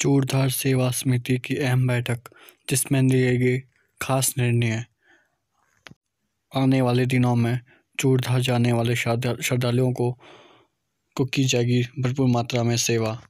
जोरदार सेवा समिति की अहम बैठक जिसमें लिए गए खास निर्णय आने वाले दिनों में चूड़धार जाने वाले श्रद्धालुओं को को की जाएगी भरपूर मात्रा में सेवा